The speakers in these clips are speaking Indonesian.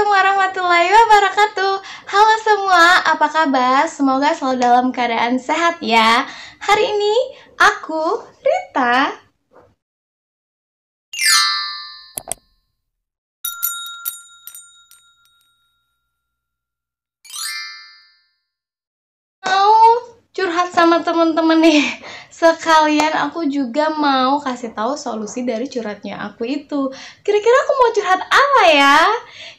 Assalamualaikum warahmatullahi wabarakatuh Halo semua, apa kabar? Semoga selalu dalam keadaan sehat ya Hari ini, aku, Rita, sama temen-temen nih sekalian aku juga mau kasih tahu solusi dari curhatnya aku itu. Kira-kira aku mau curhat apa ya?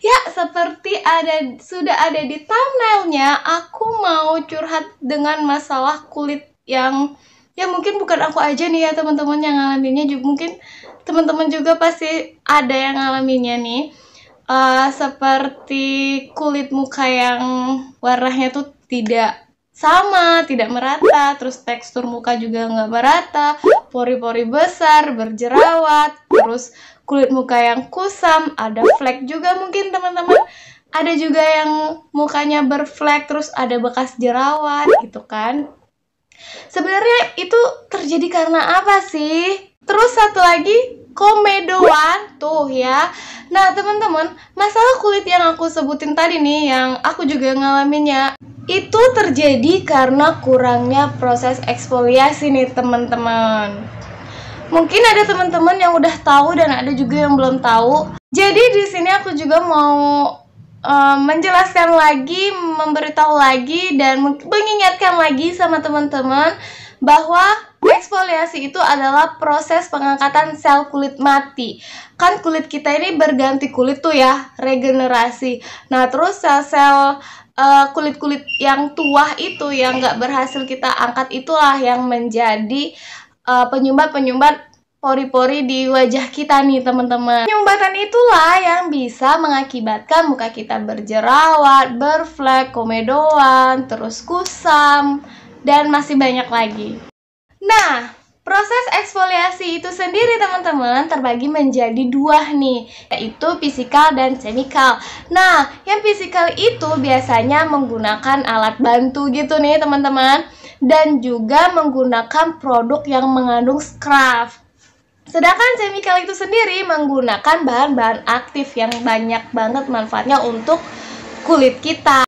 Ya, seperti ada sudah ada di thumbnailnya, aku mau curhat dengan masalah kulit yang ya mungkin bukan aku aja nih ya teman-teman yang ngalaminnya juga mungkin teman-teman juga pasti ada yang ngalaminnya nih. Uh, seperti kulit muka yang warnanya tuh tidak sama, tidak merata, terus tekstur muka juga nggak merata, pori-pori besar, berjerawat, terus kulit muka yang kusam, ada flek juga mungkin teman-teman. Ada juga yang mukanya berflek, terus ada bekas jerawat gitu kan. Sebenarnya itu terjadi karena apa sih? Terus satu lagi, komedoan tuh ya. Nah, teman-teman, masalah kulit yang aku sebutin tadi nih yang aku juga ngalaminnya. Itu terjadi karena kurangnya proses eksfoliasi nih teman-teman. Mungkin ada teman-teman yang udah tahu dan ada juga yang belum tahu. Jadi di sini aku juga mau uh, menjelaskan lagi, memberitahu lagi dan mengingatkan lagi sama teman-teman bahwa eksfoliasi itu adalah proses pengangkatan sel kulit mati. Kan kulit kita ini berganti kulit tuh ya, regenerasi. Nah, terus sel-sel Eh, kulit-kulit uh, yang tua itu yang nggak berhasil kita angkat itulah yang menjadi uh, penyumbat-penyumbat pori-pori di wajah kita nih teman-teman. Penyumbatan itulah yang bisa mengakibatkan muka kita berjerawat, berflek, komedoan, terus kusam, dan masih banyak lagi. Nah, Proses eksfoliasi itu sendiri teman-teman terbagi menjadi dua nih, yaitu fisikal dan chemical. Nah, yang fisikal itu biasanya menggunakan alat bantu gitu nih teman-teman, dan juga menggunakan produk yang mengandung scrub. Sedangkan chemical itu sendiri menggunakan bahan-bahan aktif yang banyak banget manfaatnya untuk kulit kita.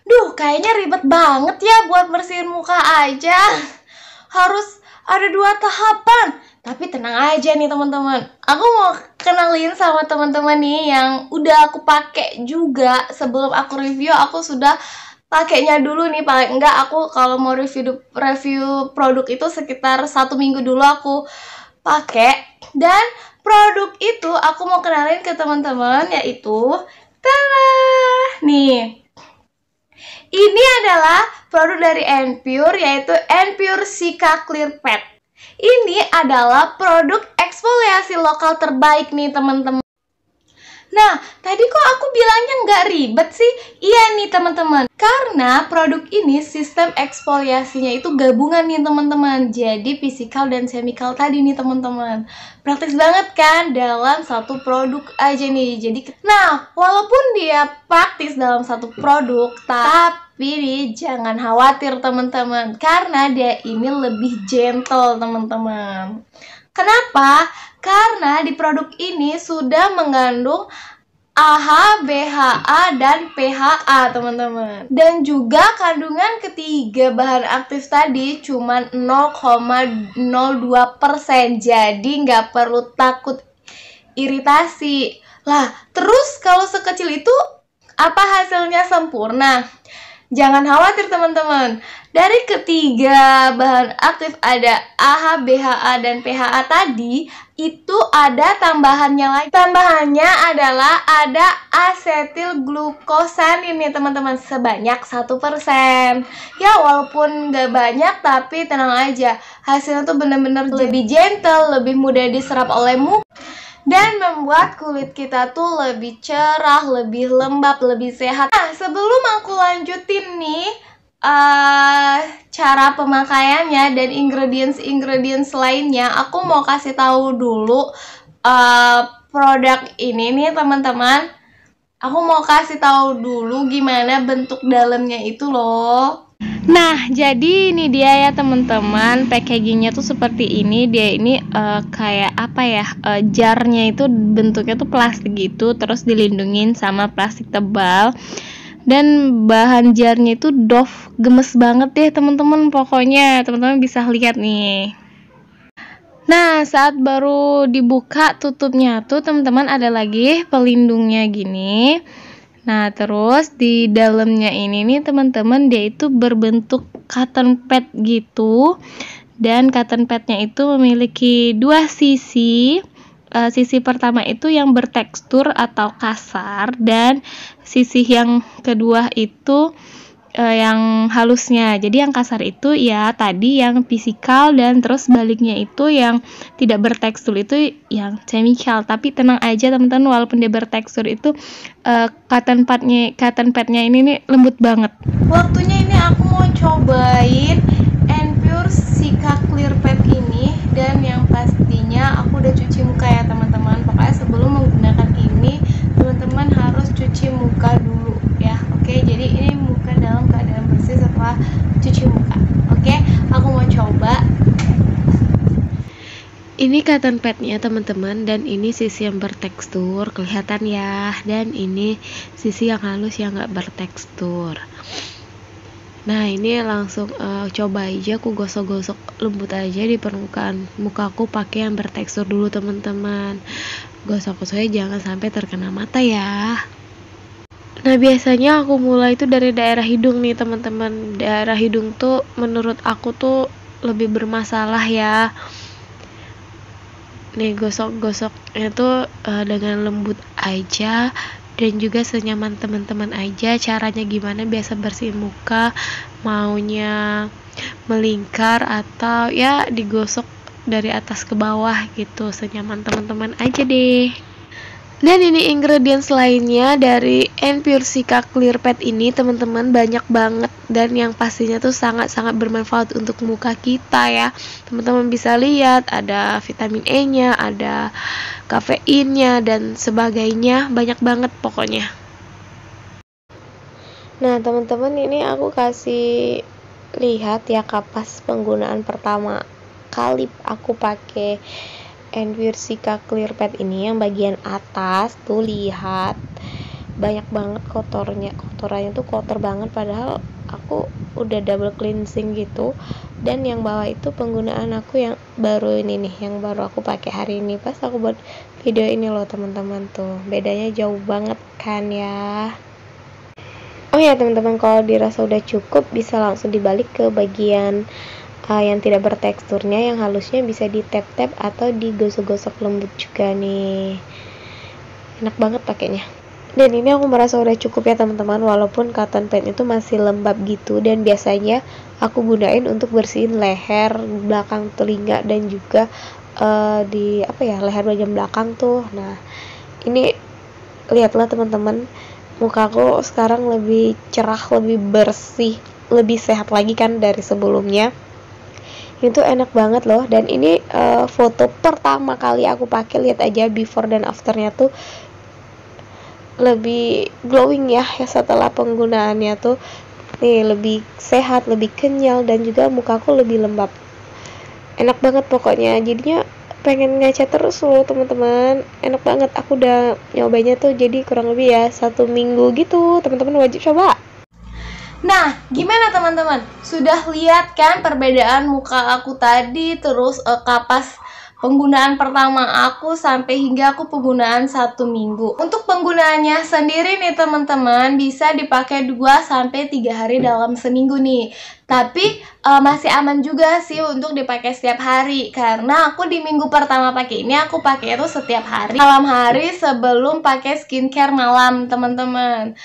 Duh, kayaknya ribet banget ya buat bersihin muka aja. Harus ada dua tahapan. Tapi tenang aja nih teman-teman. Aku mau kenalin sama teman-teman nih yang udah aku pakai juga sebelum aku review aku sudah pakainya dulu nih paling enggak aku kalau mau review review produk itu sekitar satu minggu dulu aku pakai dan produk itu aku mau kenalin ke teman-teman yaitu tada nih ini adalah produk dari Enpure yaitu Enpure Sika Clear Pad. Ini adalah produk eksfoliasi lokal terbaik nih teman-teman. Nah, tadi kok aku bilangnya nggak ribet sih? Iya nih teman-teman, karena produk ini sistem eksfoliasinya itu gabungan nih teman-teman. Jadi fisikal dan chemical tadi nih teman-teman. Praktis banget kan dalam satu produk aja nih. Jadi, nah walaupun dia praktis dalam satu produk, tapi Pilih jangan khawatir teman-teman karena dia ini lebih gentle teman-teman. Kenapa? Karena di produk ini sudah mengandung AHA, BHA, dan PHA teman-teman Dan juga kandungan ketiga bahan aktif tadi cuma 0,02% Jadi nggak perlu takut iritasi Lah terus kalau sekecil itu apa hasilnya sempurna? Jangan khawatir teman-teman. Dari ketiga bahan aktif ada AH, BHA, dan PHA tadi, itu ada tambahannya lagi. Tambahannya adalah ada asetil glukosan ini teman-teman sebanyak 1%. Ya walaupun gak banyak tapi tenang aja, hasilnya tuh bener-bener lebih gentle, lebih mudah diserap oleh muka dan membuat kulit kita tuh lebih cerah, lebih lembab, lebih sehat. Nah, sebelum aku lanjutin nih uh, cara pemakaiannya dan ingredients-ingredients lainnya, aku mau kasih tahu dulu uh, produk ini nih teman-teman. Aku mau kasih tahu dulu gimana bentuk dalamnya itu loh. Nah, jadi ini dia ya teman-teman, packagingnya tuh seperti ini. Dia ini uh, kayak apa ya? Uh, jarnya itu bentuknya tuh plastik gitu, terus dilindungin sama plastik tebal. Dan bahan jarnya itu doff, gemes banget ya teman-teman. Pokoknya teman-teman bisa lihat nih. Nah, saat baru dibuka tutupnya tuh teman-teman ada lagi pelindungnya gini. Nah, terus di dalamnya ini nih teman-teman dia itu berbentuk cotton pad gitu. Dan cotton padnya itu memiliki dua sisi. E, sisi pertama itu yang bertekstur atau kasar dan sisi yang kedua itu uh, yang halusnya. Jadi yang kasar itu ya tadi yang fisikal dan terus baliknya itu yang tidak bertekstur itu yang chemical. Tapi tenang aja teman-teman walaupun dia bertekstur itu uh, cotton padnya cotton padnya ini nih lembut banget. Waktunya ini aku mau cobain and pure Sika Clear Pad ini dan yang pastinya aku udah cuci muka ya teman-teman. Pokoknya sebelum menggunakan ini teman-teman harus cuci muka dulu ya. Oke, jadi ini apa cuci muka oke okay? aku mau coba ini cotton padnya teman-teman dan ini sisi yang bertekstur kelihatan ya dan ini sisi yang halus yang gak bertekstur nah ini langsung uh, coba aja aku gosok-gosok lembut aja di permukaan aku pakai yang bertekstur dulu teman-teman gosok-gosoknya jangan sampai terkena mata ya Nah biasanya aku mulai itu dari daerah hidung nih teman-teman. Daerah hidung tuh menurut aku tuh lebih bermasalah ya. Nih gosok-gosoknya tuh uh, dengan lembut aja dan juga senyaman teman-teman aja. Caranya gimana biasa bersih muka, maunya melingkar atau ya digosok dari atas ke bawah gitu senyaman teman-teman aja deh. Dan ini ingredients lainnya dari Pure Sika Clear Pad ini teman-teman banyak banget dan yang pastinya tuh sangat-sangat bermanfaat untuk muka kita ya. Teman-teman bisa lihat ada vitamin E-nya, ada kafeinnya dan sebagainya, banyak banget pokoknya. Nah, teman-teman ini aku kasih lihat ya kapas penggunaan pertama kali aku pakai clear pad ini yang bagian atas tuh lihat banyak banget kotornya kotorannya tuh kotor banget padahal aku udah double cleansing gitu dan yang bawah itu penggunaan aku yang baru ini nih yang baru aku pakai hari ini pas aku buat video ini loh teman-teman tuh bedanya jauh banget kan ya oh ya teman-teman kalau dirasa udah cukup bisa langsung dibalik ke bagian uh, yang tidak berteksturnya yang halusnya bisa ditap-tap atau digosok-gosok lembut juga nih enak banget pakainya dan ini aku merasa udah cukup ya teman-teman walaupun cotton pad itu masih lembab gitu dan biasanya aku gunain untuk bersihin leher belakang telinga dan juga uh, di apa ya leher bagian belakang tuh nah ini lihatlah teman-teman muka aku sekarang lebih cerah lebih bersih lebih sehat lagi kan dari sebelumnya itu enak banget loh dan ini uh, foto pertama kali aku pakai lihat aja before dan afternya tuh lebih glowing ya, ya setelah penggunaannya tuh nih lebih sehat lebih kenyal dan juga mukaku lebih lembab enak banget pokoknya jadinya pengen ngaca terus loh teman-teman enak banget aku udah nyobanya tuh jadi kurang lebih ya satu minggu gitu teman-teman wajib coba Nah, gimana teman-teman? Sudah lihat kan perbedaan muka aku tadi terus uh, kapas penggunaan pertama aku sampai hingga aku penggunaan satu minggu. Untuk penggunaannya sendiri nih teman-teman bisa dipakai 2 sampai 3 hari dalam seminggu nih. Tapi uh, masih aman juga sih untuk dipakai setiap hari karena aku di minggu pertama pakai ini aku pakai itu setiap hari malam hari sebelum pakai skincare malam teman-teman.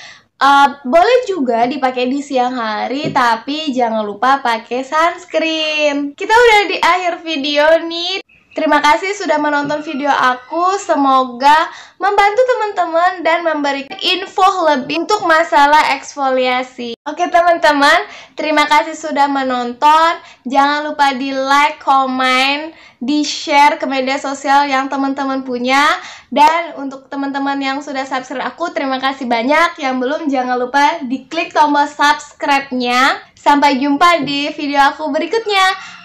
Uh, boleh juga dipakai di siang hari, tapi jangan lupa pakai sunscreen. Kita udah di akhir video nih Terima kasih sudah menonton video aku. Semoga membantu teman-teman dan memberi info lebih untuk masalah eksfoliasi. Oke teman-teman, terima kasih sudah menonton. Jangan lupa di like, comment, di share ke media sosial yang teman-teman punya. Dan untuk teman-teman yang sudah subscribe aku, terima kasih banyak. Yang belum jangan lupa di klik tombol subscribe-nya. Sampai jumpa di video aku berikutnya.